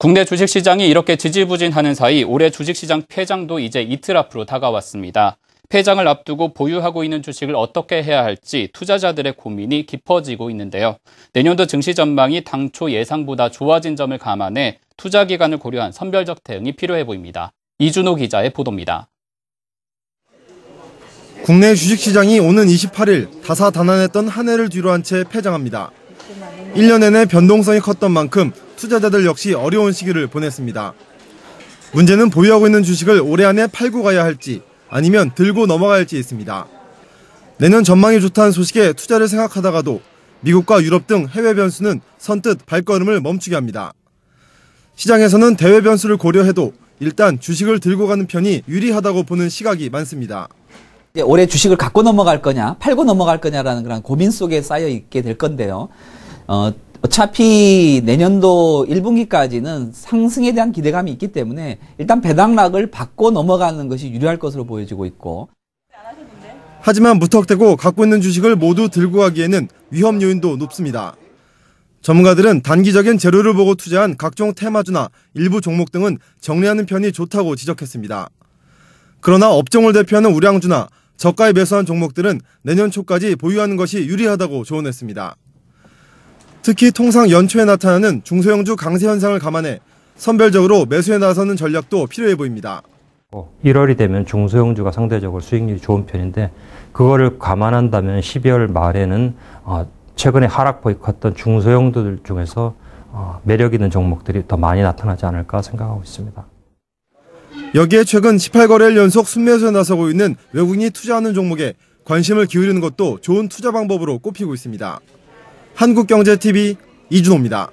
국내 주식시장이 이렇게 지지부진하는 사이 올해 주식시장 폐장도 이제 이틀 앞으로 다가왔습니다. 폐장을 앞두고 보유하고 있는 주식을 어떻게 해야 할지 투자자들의 고민이 깊어지고 있는데요. 내년도 증시 전망이 당초 예상보다 좋아진 점을 감안해 투자 기간을 고려한 선별적 대응이 필요해 보입니다. 이준호 기자의 보도입니다. 국내 주식시장이 오는 28일 다사다난했던 한 해를 뒤로한 채 폐장합니다. 1년 내내 변동성이 컸던 만큼 투자자들 역시 어려운 시기를 보냈습니다. 문제는 보유하고 있는 주식을 올해 안에 팔고 가야 할지 아니면 들고 넘어가야 할지 있습니다. 내년 전망이 좋다는 소식에 투자를 생각하다가도 미국과 유럽 등 해외 변수는 선뜻 발걸음을 멈추게 합니다. 시장에서는 대외 변수를 고려해도 일단 주식을 들고 가는 편이 유리하다고 보는 시각이 많습니다. 예, 올해 주식을 갖고 넘어갈 거냐, 팔고 넘어갈 거냐라는 그런 고민 속에 쌓여 있게 될 건데요. 어, 어차피 내년도 1분기까지는 상승에 대한 기대감이 있기 때문에 일단 배당락을 받고 넘어가는 것이 유리할 것으로 보여지고 있고. 하지만 무턱대고 갖고 있는 주식을 모두 들고 가기에는 위험 요인도 높습니다. 전문가들은 단기적인 재료를 보고 투자한 각종 테마주나 일부 종목 등은 정리하는 편이 좋다고 지적했습니다. 그러나 업종을 대표하는 우량주나 저가에 매수한 종목들은 내년 초까지 보유하는 것이 유리하다고 조언했습니다. 특히 통상 연초에 나타나는 중소형주 강세 현상을 감안해 선별적으로 매수에 나서는 전략도 필요해 보입니다. 1월이 어, 되면 중소형주가 상대적으로 수익률이 좋은 편인데 그거를 감안한다면 12월 말에는 어, 최근에 하락 보이콧던 중소형주들 중에서 어, 매력 있는 종목들이 더 많이 나타나지 않을까 생각하고 있습니다. 여기에 최근 18거래일 연속 순매수에 나서고 있는 외국인이 투자하는 종목에 관심을 기울이는 것도 좋은 투자 방법으로 꼽히고 있습니다. 한국경제TV 이준호입니다.